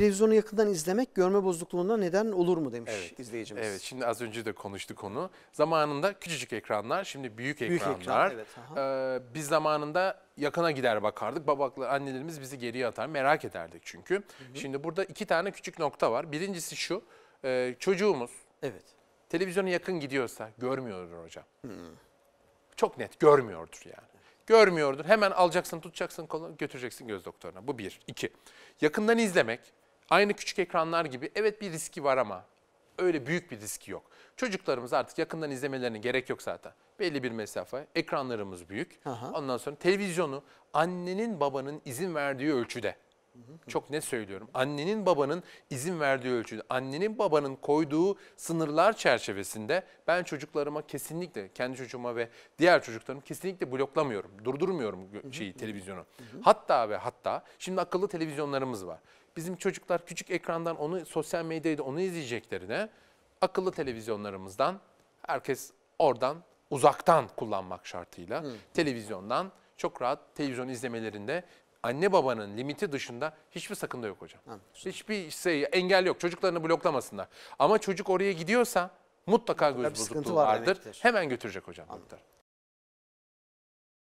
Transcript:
televizyonu yakından izlemek görme bozukluğuna neden olur mu demiş evet. izleyicimiz. Evet şimdi az önce de konuştuk onu. Zamanında küçücük ekranlar şimdi büyük, büyük ekranlar. Ekran, evet, ee, biz zamanında yakına gider bakardık. babakla annelerimiz bizi geriye atar merak ederdik çünkü. Hı hı. Şimdi burada iki tane küçük nokta var. Birincisi şu e, çocuğumuz evet. televizyona yakın gidiyorsa görmüyordur hocam. Hı. Hmm. Çok net görmüyordur yani görmüyordur. Hemen alacaksın, tutacaksın, kolunu götüreceksin göz doktoruna. Bu bir. iki yakından izlemek. Aynı küçük ekranlar gibi evet bir riski var ama öyle büyük bir riski yok. Çocuklarımız artık yakından izlemelerine gerek yok zaten. Belli bir mesafe, ekranlarımız büyük. Aha. Ondan sonra televizyonu annenin babanın izin verdiği ölçüde çok ne söylüyorum. Annenin babanın izin verdiği ölçüde, annenin babanın koyduğu sınırlar çerçevesinde ben çocuklarıma kesinlikle, kendi çocuğuma ve diğer çocuklarımı kesinlikle bloklamıyorum. Durdurmuyorum şeyi, televizyonu. Hatta ve hatta şimdi akıllı televizyonlarımız var. Bizim çocuklar küçük ekrandan onu sosyal medyada onu izleyeceklerine akıllı televizyonlarımızdan herkes oradan uzaktan kullanmak şartıyla televizyondan çok rahat televizyon izlemelerinde anne babanın limiti dışında hiçbir sakınca yok hocam. Anladım. Hiçbir şey engel yok. Çocuklarını bloklamasınlar. Ama çocuk oraya gidiyorsa mutlaka göz Tabii bozukluğu var vardır. demektir. Hemen götürecek hocam